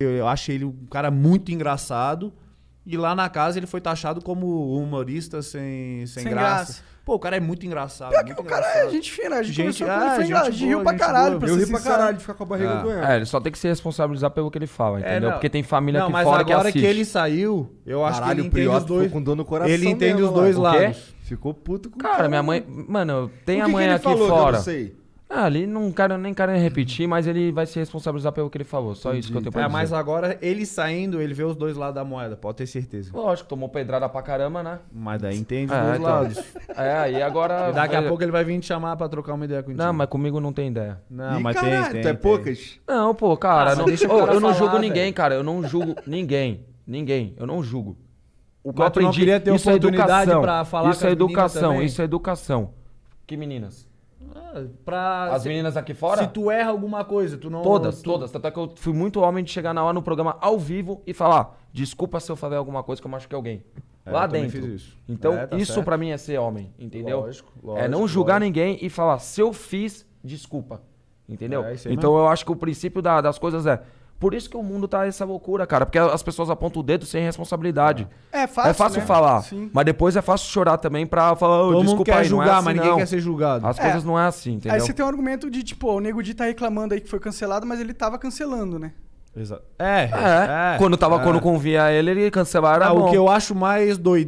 Eu, eu ele um cara muito engraçado. E lá na casa ele foi taxado como humorista sem, sem, sem graça. graça. Pô, o cara é muito engraçado. Pior muito que o engraçado. cara é gente fina, a gente, gente conversou ah, com ele, foi riu pra caralho. eu ri pra caralho de ficar com a barriga é. doendo. É, ele só tem que se responsabilizar pelo que ele fala, é, entendeu? É, Porque tem família não, aqui fora que agora que ele saiu, eu acho caralho, que ele entende os dois. com dor no coração ele entende mesmo, os dois lados. Ficou puto com Cara, minha mãe... Mano, tem a mãe aqui fora. Eu não sei. Ah, ali não quero, nem quero repetir, mas ele vai se responsabilizar pelo que ele falou. Só Entendi. isso que eu tenho pra é, dizer. Mas agora, ele saindo, ele vê os dois lados da moeda, pode ter certeza. Lógico, tomou pedrada pra caramba, né? Mas daí entende é, os dois então. lados. É, e agora. E daqui a pouco ele vai vir te chamar pra trocar uma ideia contigo. Não, mas comigo não tem ideia. Não, e mas caralho, tem, tem. Tu é poucas? Não, pô, cara. Ah, não, deixa eu, eu não julgo véio. ninguém, cara. Eu não julgo ninguém. Ninguém. Eu não julgo. O que eu aprendi. Não ter isso é educação. Pra falar isso é educação, isso é educação. Que meninas? Ah, pra As se, meninas aqui fora? Se tu erra alguma coisa, tu não. Todas, tu... todas. Tanto é que eu fui muito homem de chegar na hora no programa ao vivo e falar: desculpa se eu falei alguma coisa que eu machuquei alguém. É, Lá dentro. Isso. Então, é, tá isso para mim é ser homem, entendeu? Lógico, lógico, é não julgar lógico. ninguém e falar: se eu fiz, desculpa. Entendeu? É, então, eu acho que o princípio da, das coisas é: por isso que o mundo tá essa loucura, cara. Porque as pessoas apontam o dedo sem responsabilidade. É, é fácil. É fácil né? falar. Sim. Mas depois é fácil chorar também pra falar, oh, Todo desculpa, mundo quer aí, julgar, não é assim, mas ninguém não. quer ser julgado. As é. coisas não é assim, entendeu? Aí você tem um argumento de, tipo, o Nego de tá reclamando aí que foi cancelado, mas ele tava cancelando, né? Exato. É, é, é. Quando tava, é. quando convinha ele, ele cancelaram. Ah, o que eu acho mais doido